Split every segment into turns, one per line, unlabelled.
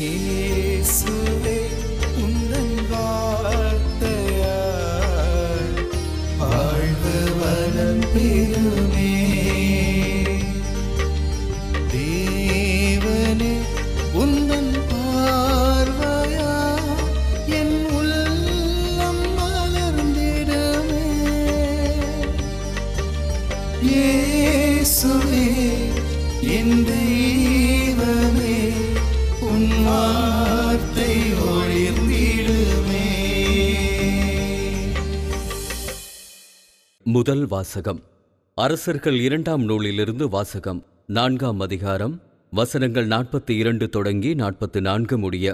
இயேசுவே உந்தன் வார்த்தையால் வாழ்வு வளம் பெருமே
தேவனே
உந்தன் பார்வையா என் உள்ளம் மலர்ந்திடமே இயேசுவே என் தெய்வம்
முதல் வாசகம் அரசர்கள் இரண்டாம் நூலிலிருந்து வாசகம் நான்காம் அதிகாரம் வசனங்கள் நாற்பத்தி இரண்டு தொடங்கி நாற்பத்தி நான்கு முடிய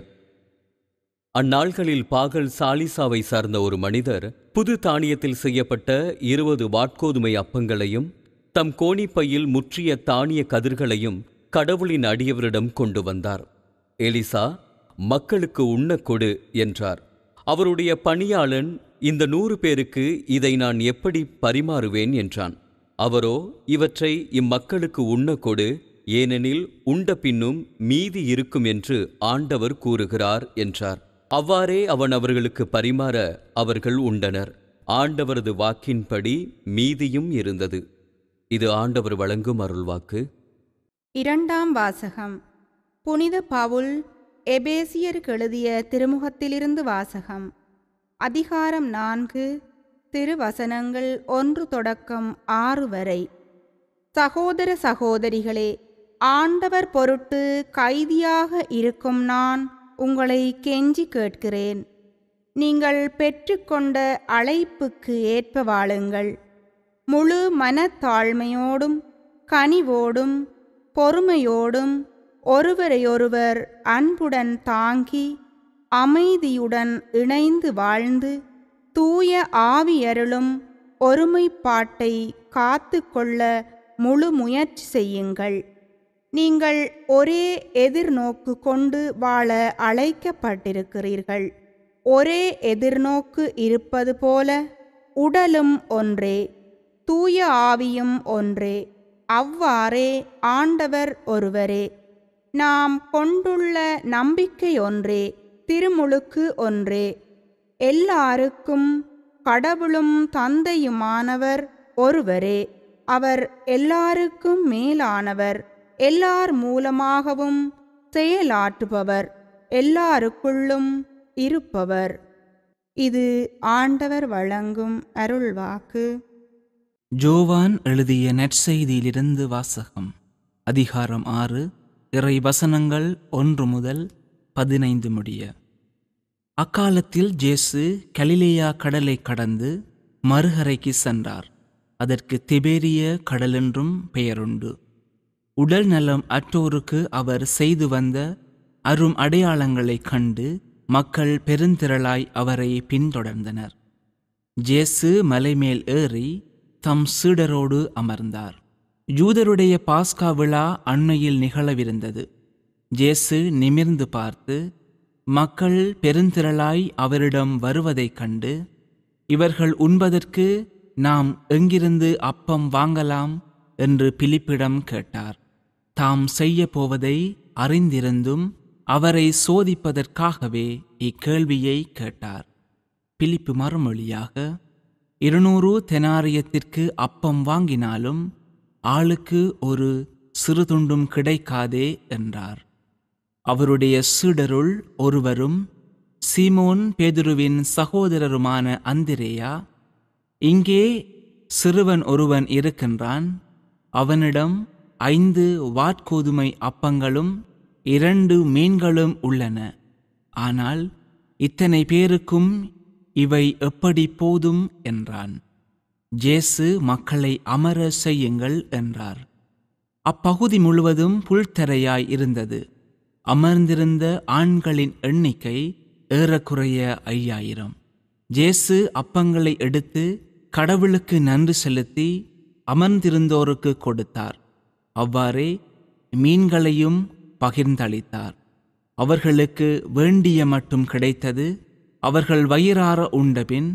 அந்நாள்களில் பாகல் சாலிசாவை சார்ந்த ஒரு மனிதர் புது தானியத்தில் செய்யப்பட்ட இருபது வாட்கோதுமை அப்பங்களையும் தம் கோணிப்பையில் முற்றிய தானிய கதிர்களையும் கடவுளின் அடியவரிடம் கொண்டு வந்தார் எலிசா மக்களுக்கு உண்ண கொடு என்றார் அவருடைய பணியாளன் இந்த நூறு பேருக்கு இதை நான் எப்படி பரிமாறுவேன் என்றான் அவரோ இவற்றை இம்மக்களுக்கு உண்ண கொடு ஏனெனில் உண்ட பின்னும் மீதி இருக்கும் என்று ஆண்டவர் கூறுகிறார் என்றார் அவ்வாறே அவன் அவர்களுக்கு பரிமாற அவர்கள் உண்டனர் ஆண்டவரது வாக்கின்படி மீதியும் இருந்தது இது ஆண்டவர் வழங்கும் அருள்வாக்கு
இரண்டாம் வாசகம் புனித பவுல் எபேசியருக்கு எழுதிய திருமுகத்திலிருந்து வாசகம் அதிகாரம் நான்கு திருவசனங்கள் ஒன்று தொடக்கம் ஆறு வரை சகோதர சகோதரிகளே ஆண்டவர் பொருட்டு கைதியாக இருக்கும் நான் உங்களை கெஞ்சி கேட்கிறேன் நீங்கள் பெற்றுக்கொண்ட அழைப்புக்கு ஏற்ப வாழுங்கள் முழு மனத்தாழ்மையோடும் கனிவோடும் பொறுமையோடும் ஒருவரையொருவர் அன்புடன் தாங்கி அமைதியுடன் இணைந்து வாழ்ந்து தூய ஆவியருளும் ஒருமைப்பாட்டை காத்து கொள்ள முழு முயற்சி செய்யுங்கள் நீங்கள் ஒரே எதிர்நோக்கு கொண்டு வாழ அழைக்கப்பட்டிருக்கிறீர்கள் ஒரே எதிர்நோக்கு இருப்பது போல உடலும் ஒன்றே தூய ஆவியும் ஒன்றே அவ்வாறே ஆண்டவர் ஒருவரே நாம் கொண்டுள்ள நம்பிக்கை ஒன்றே திருமுழுக்கு ஒன்றே எல்லாருக்கும் கடவுளும் தந்தையுமானவர் ஒருவரே அவர் எல்லாருக்கும் மேலானவர் எல்லார் மூலமாகவும் செயலாற்றுபவர் எல்லாருக்குள்ளும் இருப்பவர் இது ஆண்டவர் வழங்கும் அருள்வாக்கு
ஜோவான் எழுதிய நற்செய்தியிலிருந்து வாசகம் அதிகாரம் ஆறு இறை வசனங்கள் ஒன்று முதல் பதினைந்து முடிய அக்காலத்தில் ஜேசு கலிலேயா கடலை கடந்து மறுகரைக்கு சென்றார் அதற்கு திபேரிய கடலென்றும் பெயருண்டு உடல் நலம் அற்றோருக்கு அவர் செய்து வந்த அரும் அடையாளங்களைக் கண்டு மக்கள் பெருந்திரளாய் அவரை பின்தொடர்ந்தனர் ஜேசு மலைமேல் ஏறி தம் சீடரோடு அமர்ந்தார் யூதருடைய பாஸ்கா விழா அண்மையில் நிகழவிருந்தது ஜேசு நிமிர்ந்து பார்த்து மக்கள் பெருந்திரளாய் அவரிடம் வருவதைக் கண்டு இவர்கள் உண்பதற்கு நாம் எங்கிருந்து அப்பம் வாங்கலாம் என்று பிலிப்பிடம் கேட்டார் தாம் செய்ய போவதை அறிந்திருந்தும் அவரை சோதிப்பதற்காகவே இக்கேள்வியை கேட்டார் பிலிப்பு மறுமொழியாக இருநூறு தெனாரியத்திற்கு அப்பம் வாங்கினாலும் ஆளுக்கு ஒரு சிறு துண்டும் கிடைக்காதே என்றார் அவருடைய சீடருள் ஒருவரும் சீமோன் பேதுருவின் சகோதரருமான அந்திரேயா இங்கே சிறுவன் ஒருவன் இருக்கின்றான் அவனிடம் ஐந்து வாட்கோதுமை அப்பங்களும் இரண்டு மீன்களும் உள்ளன ஆனால் இத்தனை பேருக்கும் இவை எப்படி போதும் என்றான் ஜேசு மக்களை அமர செய்யுங்கள் என்றார் அப்பகுதி முழுவதும் புல்தரையாய் இருந்தது அமர்ந்திருந்த ஆண்களின் எண்ணிக்கை ஏறக்குறைய ஐயாயிரம் ஜேசு அப்பங்களை எடுத்து கடவுளுக்கு நன்றி செலுத்தி அமர்ந்திருந்தோருக்கு கொடுத்தார் அவ்வாறே மீன்களையும் பகிர்ந்தளித்தார் அவர்களுக்கு வேண்டிய மட்டும் கிடைத்தது அவர்கள் வயிறார உண்டபின்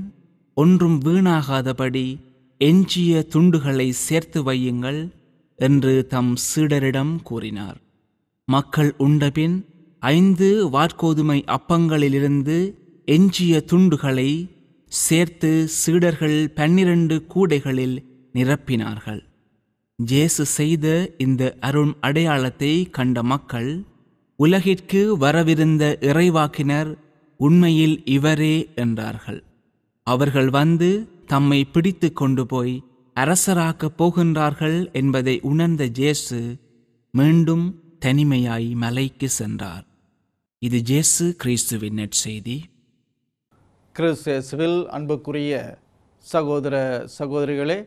ஒன்றும் வீணாகாதபடி எஞ்சிய துண்டுகளை சேர்த்து வையுங்கள் என்று தம் சீடரிடம் கூறினார் மக்கள் உண்டபின் ஐந்து வாட்கோதுமை அப்பங்களிலிருந்து எஞ்சிய துண்டுகளை சேர்த்து சீடர்கள் பன்னிரண்டு கூடைகளில் நிரப்பினார்கள் ஜேசு செய்த இந்த அருண் அடையாளத்தை கண்ட மக்கள் உலகிற்கு வரவிருந்த இறைவாக்கினர் உண்மையில் இவரே என்றார்கள் அவர்கள் வந்து தம்மை பிடித்து கொண்டு போய் அரசராக்கப் போகின்றார்கள் என்பதை உணர்ந்த ஜேசு மீண்டும் தனிமையாய் மலைக்கு சென்றார் இது ஜேசு கிறிஸ்துவின் நெற்செய்தி
கிறிஸ்துவில் அன்புக்குரிய சகோதர சகோதரிகளே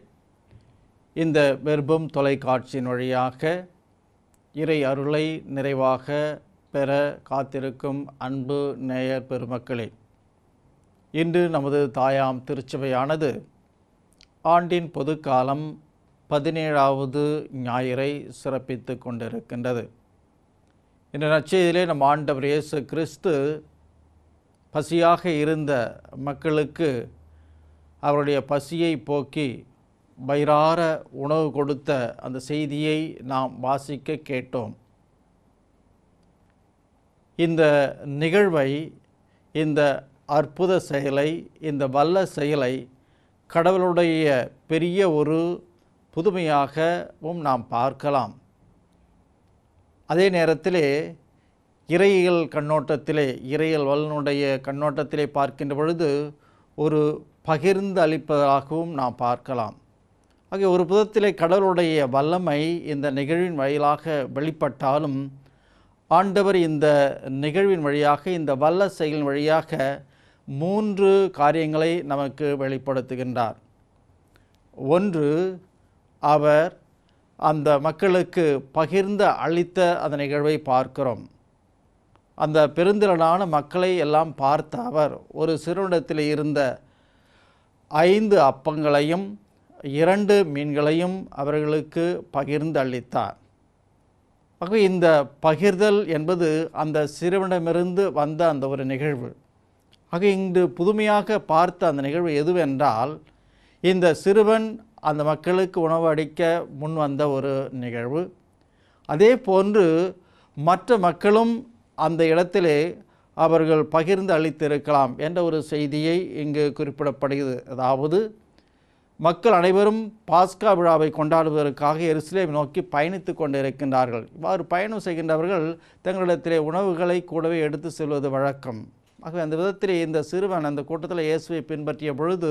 இந்த வெர்பம் தொலைக்காட்சியின் வழியாக இறை அருளை நிறைவாக பெற காத்திருக்கும் அன்பு நேயர் பெருமக்களே இன்று நமது தாயாம் திருச்சபையானது ஆண்டின் பொதுக்காலம் பதினேழாவது ஞாயிறை சிறப்பித்து கொண்டிருக்கின்றது இந்த நச்செய்தியிலே நம் ஆண்டவர் இயேசு கிறிஸ்து பசியாக இருந்த மக்களுக்கு அவருடைய பசியை போக்கி வயிறார உணவு கொடுத்த அந்த செய்தியை நாம் வாசிக்க கேட்டோம் இந்த நிகழ்வை இந்த அற்புத செயலை இந்த வல்ல செயலை கடவுளுடைய பெரிய ஒரு புதுமையாகவும் நாம் பார்க்கலாம் அதே நேரத்திலே இறையியல் கண்ணோட்டத்திலே இறையியல் வல்லனுடைய கண்ணோட்டத்திலே பார்க்கின்ற பொழுது ஒரு பகிர்ந்து அளிப்பதாகவும் நாம் பார்க்கலாம் ஆகிய ஒரு புதத்திலே கடவுளுடைய வல்லமை இந்த நிகழ்வின் வழியிலாக வெளிப்பட்டாலும் ஆண்டவர் இந்த நிகழ்வின் வழியாக இந்த வல்ல செயலின் வழியாக மூன்று காரியங்களை நமக்கு வெளிப்படுத்துகின்றார் ஒன்று அவர் அந்த மக்களுக்கு பகிர்ந்து அளித்த அந்த நிகழ்வை பார்க்கிறோம் அந்த பெருந்திரளான மக்களை எல்லாம் பார்த்த அவர் ஒரு சிறுவனத்தில் இருந்த ஐந்து அப்பங்களையும் இரண்டு மீன்களையும் அவர்களுக்கு பகிர்ந்து அளித்தார் ஆகவே இந்த பகிர்தல் என்பது அந்த சிறுவனமிருந்து வந்த அந்த ஒரு நிகழ்வு ஆக இன்று புதுமையாக பார்த்த அந்த நிகழ்வு எதுவென்றால் இந்த சிறுவன் அந்த மக்களுக்கு உணவு அடிக்க முன் வந்த ஒரு நிகழ்வு அதே போன்று மற்ற மக்களும் அந்த இடத்திலே அவர்கள் பகிர்ந்து அளித்திருக்கலாம் என்ற ஒரு செய்தியை இங்கு குறிப்பிடப்படுகிறது அதாவது மக்கள் அனைவரும் பாஸ்கா விழாவை கொண்டாடுவதற்காக எருசலேம் நோக்கி பயணித்து கொண்டிருக்கின்றார்கள் இவ்வாறு பயணம் செய்கின்றவர்கள் தங்களிடத்திலே உணவுகளை கூடவே எடுத்து செல்வது வழக்கம் ஆகவே அந்த விதத்திலே இந்த சிறுவன் அந்த கூட்டத்தில் இயேசுவை பின்பற்றிய பொழுது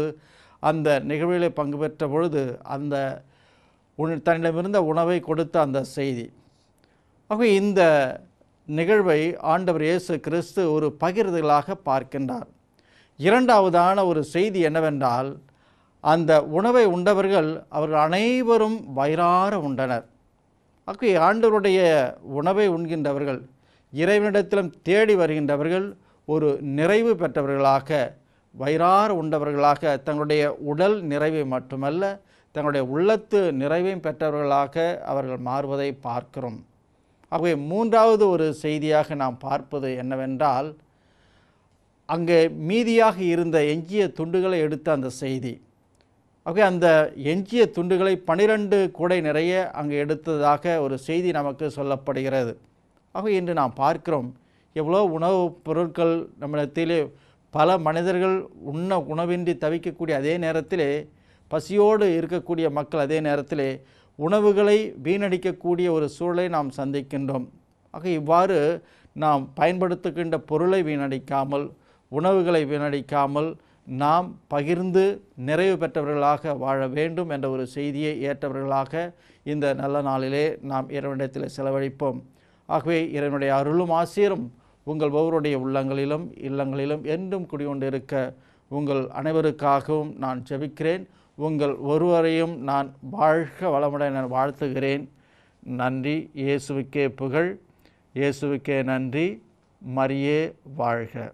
அந்த நிகழ்வுகளை பங்கு பெற்ற பொழுது அந்த தன்னிடமிருந்த உணவை கொடுத்த அந்த செய்தி ஆகவே இந்த நிகழ்வை ஆண்டவர் இயேசு கிறிஸ்து ஒரு பகிர்தலாக பார்க்கின்றார் இரண்டாவதான ஒரு செய்தி என்னவென்றால் அந்த உணவை உண்டவர்கள் அவர்கள் அனைவரும் வயிறார உண்டனர் ஆகவே ஆண்டவருடைய உணவை உண்கின்றவர்கள் இறைவனிடத்திலும் தேடி வருகின்றவர்கள் ஒரு நிறைவு பெற்றவர்களாக வயிறார் உண்டவர்களாக தங்களுடைய உடல் நிறைவை மட்டுமல்ல தங்களுடைய உள்ளத்து நிறைவையும் பெற்றவர்களாக அவர்கள் மாறுவதை பார்க்கிறோம் ஆகவே மூன்றாவது ஒரு செய்தியாக நாம் பார்ப்பது என்னவென்றால் அங்கே மீதியாக இருந்த எஞ்சிய துண்டுகளை எடுத்த அந்த செய்தி ஆகவே அந்த எஞ்சிய துண்டுகளை பனிரெண்டு கூடை நிறைய அங்கே எடுத்ததாக ஒரு செய்தி நமக்கு சொல்லப்படுகிறது ஆகவே இன்று நாம் பார்க்கிறோம் எவ்வளோ உணவுப் பொருட்கள் நம்மிடத்திலே பல மனிதர்கள் உண்ண உணவின்றி தவிக்கக்கூடிய அதே நேரத்திலே பசியோடு இருக்கக்கூடிய மக்கள் அதே நேரத்திலே உணவுகளை வீணடிக்கக்கூடிய ஒரு சூழலை நாம் சந்திக்கின்றோம் ஆக இவ்வாறு நாம் பயன்படுத்துகின்ற பொருளை வீணடிக்காமல் உணவுகளை வீணடிக்காமல் நாம் பகிர்ந்து நிறைவு பெற்றவர்களாக வாழ வேண்டும் என்ற ஒரு செய்தியை ஏற்றவர்களாக இந்த நல்ல நாளிலே நாம் இறைவனிடத்தில் செலவழிப்போம் ஆகவே இறைவனுடைய அருளும் ஆசிரியரும் உங்கள் ஒவ்வொருடைய உள்ளங்களிலும் இல்லங்களிலும் என்றும் குடிகொண்டிருக்க உங்கள் அனைவருக்காகவும் நான் செபிக்கிறேன் உங்கள் ஒருவரையும் நான் வாழ்க வளமுடன் நான் வாழ்த்துகிறேன் நன்றி இயேசுவுக்கே புகழ் இயேசுவுக்கே நன்றி மரியே வாழ்க